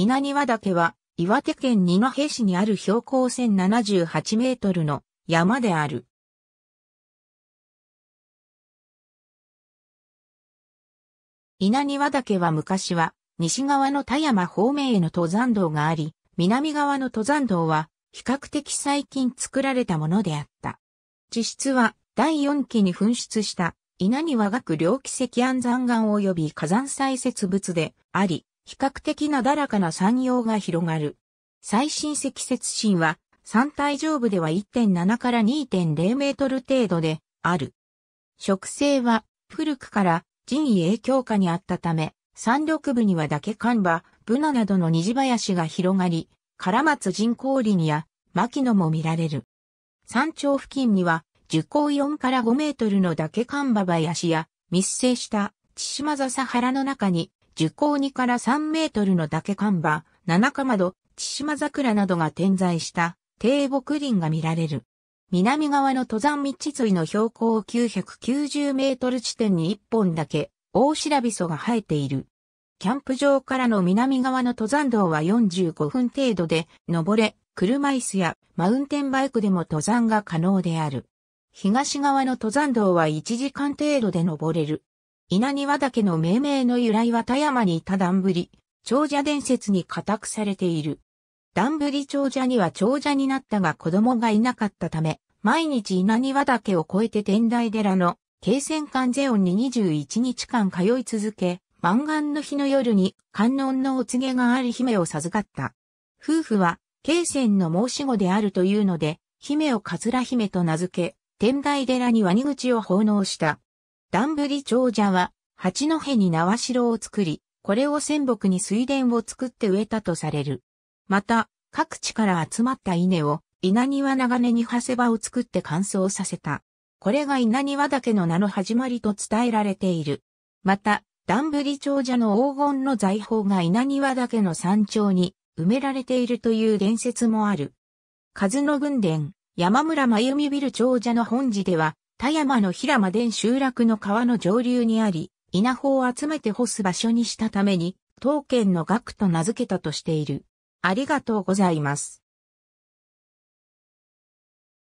稲庭岳は、岩手県二戸市にある標高1078メートルの山である。稲庭岳は昔は、西側の田山方面への登山道があり、南側の登山道は、比較的最近作られたものであった。地質は、第四期に噴出した、稲庭岳両奇跡安山岩及び火山砕設物であり、比較的なだらかな山陽が広がる。最深積雪深は、山体上部では1.7から2.0メートル程度である。植生は古くから人為影響下にあったため、山緑部には岳寒干場、ブナなどの虹林が広がり、唐松人工林や牧野も見られる。山頂付近には、樹高4から5メートルの岳寒干場林や密生した千島笹原の中に樹高2から3メートルの竹看板、七か戸、千島桜などが点在した低木林が見られる。南側の登山道沿いの標高990メートル地点に1本だけ大白びそが生えている。キャンプ場からの南側の登山道は45分程度で登れ、車椅子やマウンテンバイクでも登山が可能である。東側の登山道は1時間程度で登れる。稲庭岳の命名の由来は田山にいた段ぶり、長者伝説に固くされている。段ぶり長者には長者になったが子供がいなかったため、毎日稲庭岳を越えて天台寺の、慶仙館ゼオンに21日間通い続け、満願の日の夜に観音のお告げがある姫を授かった。夫婦は、慶仙の申し子であるというので、姫を桂姫と名付け、天台寺にワニ口を奉納した。段リ長者は、八戸に縄城を作り、これを仙北に水田を作って植えたとされる。また、各地から集まった稲を、稲庭長根に長谷場を作って乾燥させた。これが稲庭岳の名の始まりと伝えられている。また、段リ長者の黄金の財宝が稲庭岳の山頂に埋められているという伝説もある。数の軍伝、山村真由美ビル長者の本寺では、田山の平間伝集落の川の上流にあり、稲穂を集めて干す場所にしたために、当県の学と名付けたとしている。ありがとうございます。